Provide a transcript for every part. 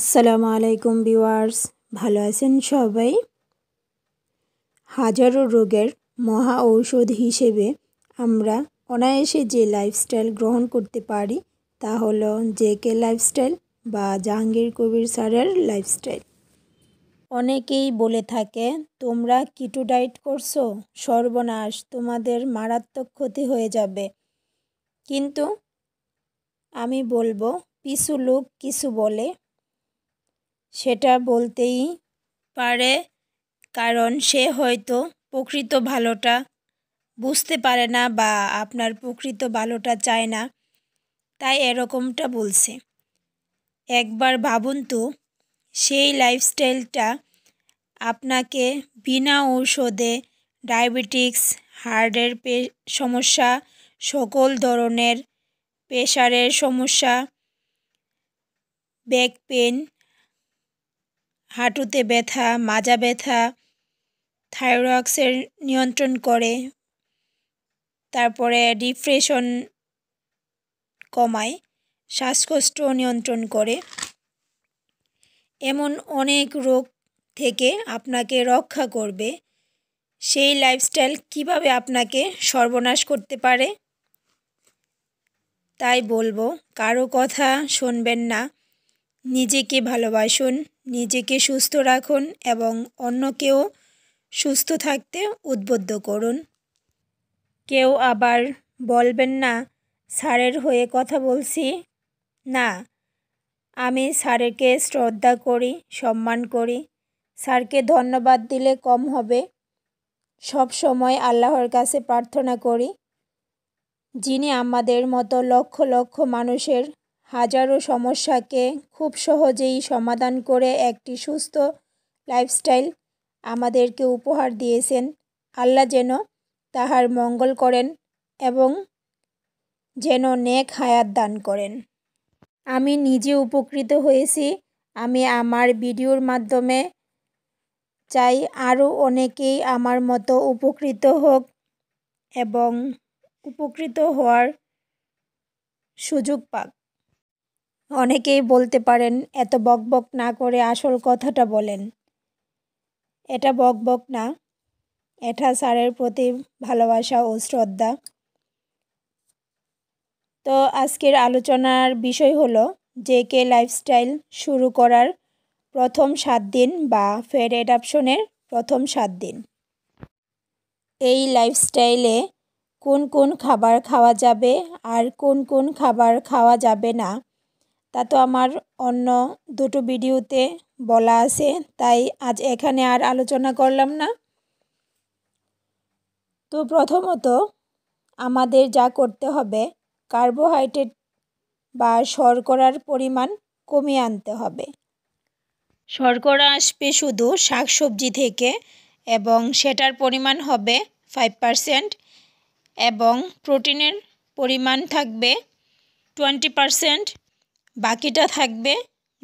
আসসালামু আলাইকুম ভিওয়ার্স ভালো আছেন সবাই হাজারো রোগের মহা ঔষধ হিসেবে আমরা অনায়াসে যে লাইফস্টাইল গ্রহণ করতে পারি তা হলো জে কে লাইফস্টাইল বা জাহাঙ্গীর কবির স্যারের লাইফস্টাইল অনেকেই বলে থাকে তোমরা কিটো ডায়েট করছো সর্বনাশ তোমাদের মারাত্মক ক্ষতি হয়ে যাবে কিন্তু আমি বলবো কিছু লোক কিছু বলে সেটা বলতেই পারে কারণ সে হয়তো প্রকৃত ভালোটা বুঝতে পারে না বা আপনার প্রকৃত ভালোটা চায় না তাই এরকমটা বলছে একবার ভাবুন তো সেই লাইফস্টাইলটা আপনাকে বিনা ঔষধে ডায়াবেটিক্স হার্টের সমস্যা সকল ধরনের প্রেশারের সমস্যা ব্যাক পেন হাঁটুতে ব্যথা মাজা ব্যথা থাইরক্সের নিয়ন্ত্রণ করে তারপরে ডিপ্রেশন কমায় শ্বাসকষ্ট নিয়ন্ত্রণ করে এমন অনেক রোগ থেকে আপনাকে রক্ষা করবে সেই লাইফস্টাইল কিভাবে আপনাকে সর্বনাশ করতে পারে তাই বলবো কারো কথা শুনবেন না নিজেকে ভালোবাসুন নিজেকে সুস্থ রাখুন এবং অন্যকেও সুস্থ থাকতে উদ্বুদ্ধ করুন কেউ আবার বলবেন না স্যারের হয়ে কথা বলছি না আমি স্যারকে শ্রদ্ধা করি সম্মান করি স্যারকে ধন্যবাদ দিলে কম হবে সব সময় আল্লাহর কাছে প্রার্থনা করি যিনি আমাদের মতো লক্ষ লক্ষ মানুষের হাজারো সমস্যাকে খুব সহজেই সমাধান করে একটি সুস্থ লাইফস্টাইল আমাদেরকে উপহার দিয়েছেন আল্লাহ যেন তাহার মঙ্গল করেন এবং যেন নেক হায়াত দান করেন আমি নিজে উপকৃত হয়েছি আমি আমার ভিডিওর মাধ্যমে চাই আরও অনেকেই আমার মতো উপকৃত হোক এবং উপকৃত হওয়ার সুযোগ পাক অনেকেই বলতে পারেন এত বকবক না করে আসল কথাটা বলেন এটা বকবক না এটা স্যারের প্রতি ভালোবাসা ও শ্রদ্ধা তো আজকের আলোচনার বিষয় হলো যে কে লাইফস্টাইল শুরু করার প্রথম সাত দিন বা ফের অ্যাডাপশনের প্রথম সাত দিন এই লাইফস্টাইলে কোন কোন খাবার খাওয়া যাবে আর কোন কোন খাবার খাওয়া যাবে না তা তো আমার অন্য দুটো ভিডিওতে বলা আছে তাই আজ এখানে আর আলোচনা করলাম না তো প্রথমত আমাদের যা করতে হবে কার্বোহাইড্রেট বা শর্করার পরিমাণ কমিয়ে আনতে হবে শর্করা আসবে শুধু শাকসবজি থেকে এবং সেটার পরিমাণ হবে ফাইভ পারসেন্ট এবং প্রোটিনের পরিমাণ থাকবে টোয়েন্টি পারসেন্ট বাকিটা থাকবে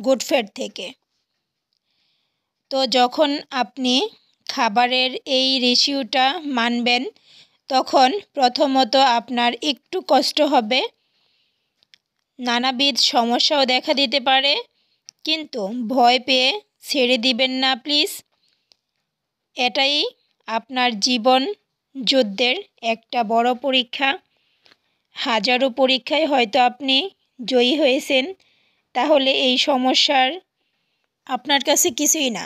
গুড ফ্যাট থেকে তো যখন আপনি খাবারের এই রেশিওটা মানবেন তখন প্রথমত আপনার একটু কষ্ট হবে নানাবিধ সমস্যাও দেখা দিতে পারে কিন্তু ভয় পেয়ে ছেড়ে দিবেন না প্লিজ এটাই আপনার জীবন যুদ্ধের একটা বড় পরীক্ষা হাজারো পরীক্ষায় হয়তো আপনি জয়ী হয়েছেন তাহলে এই সমস্যার আপনার কাছে কিছুই না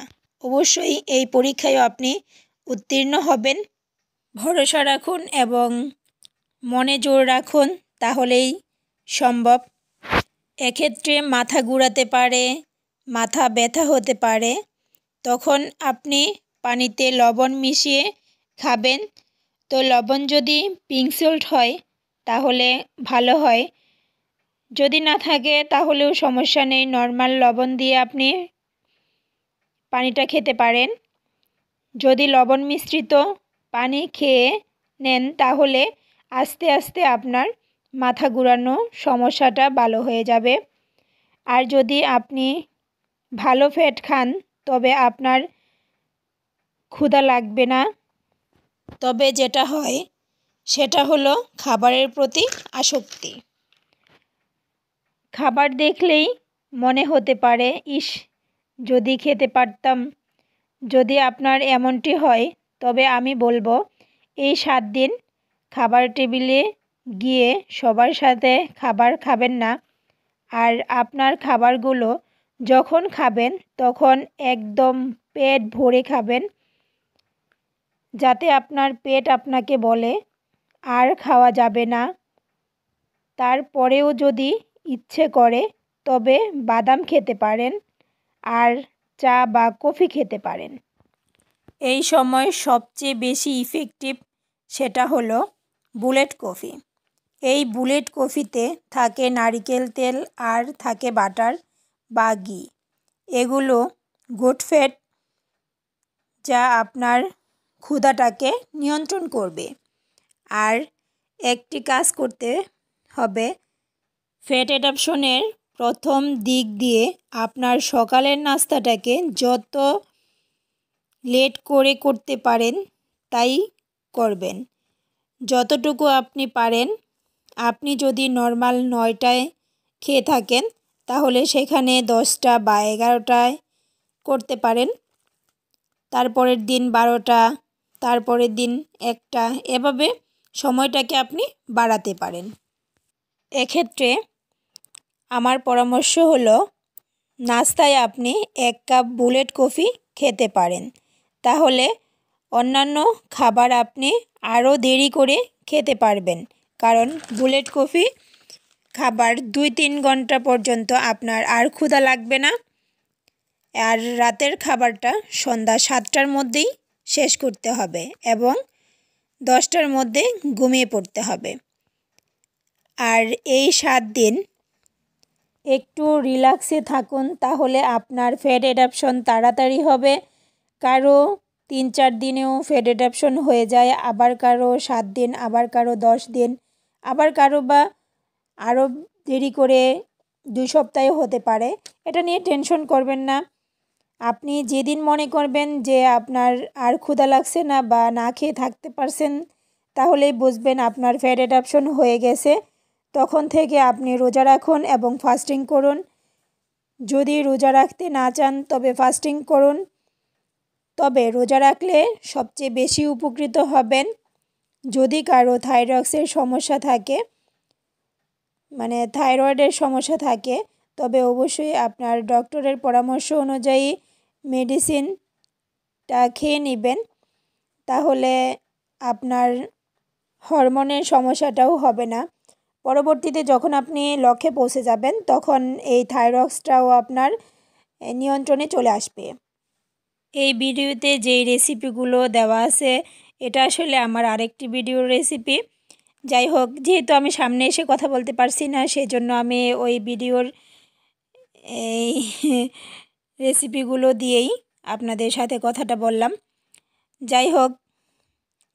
অবশ্যই এই পরীক্ষায় আপনি উত্তীর্ণ হবেন ভরসা রাখুন এবং মনে জোর রাখুন তাহলেই সম্ভব এক্ষেত্রে মাথা গুড়াতে পারে মাথা ব্যথা হতে পারে তখন আপনি পানিতে লবণ মিশিয়ে খাবেন তো লবণ যদি পিংসল্ট হয় তাহলে ভালো হয় যদি না থাকে তাহলেও সমস্যা নেই নর্মাল লবণ দিয়ে আপনি পানিটা খেতে পারেন যদি লবণ মিশ্রিত পানি খেয়ে নেন তাহলে আস্তে আস্তে আপনার মাথা ঘুরানো সমস্যাটা ভালো হয়ে যাবে আর যদি আপনি ভালো ফ্যাট খান তবে আপনার ক্ষুধা লাগবে না তবে যেটা হয় সেটা হলো খাবারের প্রতি আসক্তি খাবার দেখলেই মনে হতে পারে ইস যদি খেতে পারতাম যদি আপনার এমনটি হয় তবে আমি বলবো এই সাত দিন খাবার টেবিলে গিয়ে সবার সাথে খাবার খাবেন না আর আপনার খাবারগুলো যখন খাবেন তখন একদম পেট ভরে খাবেন যাতে আপনার পেট আপনাকে বলে আর খাওয়া যাবে না তারপরেও যদি ইচ্ছে করে তবে বাদাম খেতে পারেন আর চা বা কফি খেতে পারেন এই সময় সবচেয়ে বেশি ইফেক্টিভ সেটা হলো বুলেট কফি এই বুলেট কফিতে থাকে নারিকেল তেল আর থাকে বাটার বা ঘি এগুলো গুড ফ্যাট যা আপনার ক্ষুধাটাকে নিয়ন্ত্রণ করবে আর একটি কাজ করতে হবে ফ্যাট অ্যাডাপশনের প্রথম দিক দিয়ে আপনার সকালের নাস্তাটাকে যত লেট করে করতে পারেন তাই করবেন যতটুকু আপনি পারেন আপনি যদি নর্মাল নয়টায় খেয়ে থাকেন তাহলে সেখানে দশটা বা এগারোটায় করতে পারেন তারপরের দিন বারোটা তারপরের দিন একটা এভাবে সময়টাকে আপনি বাড়াতে পারেন এক্ষেত্রে আমার পরামর্শ হলো নাস্তায় আপনি এক কাপ বুলেট কফি খেতে পারেন তাহলে অন্যান্য খাবার আপনি আরও দেরি করে খেতে পারবেন কারণ বুলেট কফি খাবার দুই তিন ঘন্টা পর্যন্ত আপনার আর ক্ষুধা লাগবে না আর রাতের খাবারটা সন্ধ্যা সাতটার মধ্যেই শেষ করতে হবে এবং দশটার মধ্যে ঘুমিয়ে পড়তে হবে আর এই সাত দিন একটু রিল্যাক্সে থাকুন তাহলে আপনার ফ্যাট অ্যাডাপশন তাড়াতাড়ি হবে কারো তিন চার দিনেও ফ্যাট অ্যাডাপশন হয়ে যায় আবার কারো সাত দিন আবার কারো দশ দিন আবার কারো বা আরও দেরি করে দুই সপ্তাহে হতে পারে এটা নিয়ে টেনশন করবেন না আপনি যেদিন মনে করবেন যে আপনার আর ক্ষুদা লাগছে না বা না খেয়ে থাকতে পারছেন তাহলেই বুঝবেন আপনার ফ্যাট অ্যাডাপশন হয়ে গেছে তখন থেকে আপনি রোজা রাখুন এবং ফাস্টিং করুন যদি রোজা রাখতে না চান তবে ফাস্টিং করুন তবে রোজা রাখলে সবচেয়ে বেশি উপকৃত হবেন যদি কারো থাইরক্সের সমস্যা থাকে মানে থাইরয়েডের সমস্যা থাকে তবে অবশ্যই আপনার ডক্টরের পরামর্শ অনুযায়ী মেডিসিনটা খেয়ে নেবেন তাহলে আপনার হরমোনের সমস্যাটাও হবে না পরবর্তীতে যখন আপনি লক্ষ্যে পৌঁছে যাবেন তখন এই থাইরক্সটাও আপনার নিয়ন্ত্রণে চলে আসবে এই ভিডিওতে যেই রেসিপিগুলো দেওয়া আছে এটা আসলে আমার আরেকটি ভিডিওর রেসিপি যাই হোক যেহেতু আমি সামনে এসে কথা বলতে পারছি না সেজন্য আমি ওই ভিডিওর এই রেসিপিগুলো দিয়েই আপনাদের সাথে কথাটা বললাম যাই হোক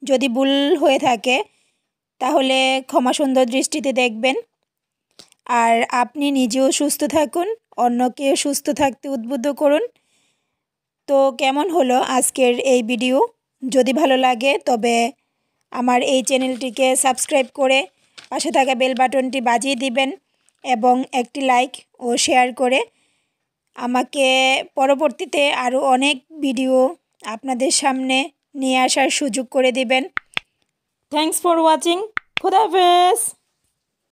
যদি ভুল হয়ে থাকে তাহলে ক্ষমা সুন্দর দৃষ্টিতে দেখবেন আর আপনি নিজেও সুস্থ থাকুন অন্যকে সুস্থ থাকতে উদ্বুদ্ধ করুন তো কেমন হলো আজকের এই ভিডিও যদি ভালো লাগে তবে আমার এই চ্যানেলটিকে সাবস্ক্রাইব করে পাশে থাকা বেল বাটনটি বাজিয়ে দিবেন এবং একটি লাইক ও শেয়ার করে আমাকে পরবর্তীতে আরও অনেক ভিডিও আপনাদের সামনে নিয়ে আসার সুযোগ করে দিবেন Thanks for watching. Khuda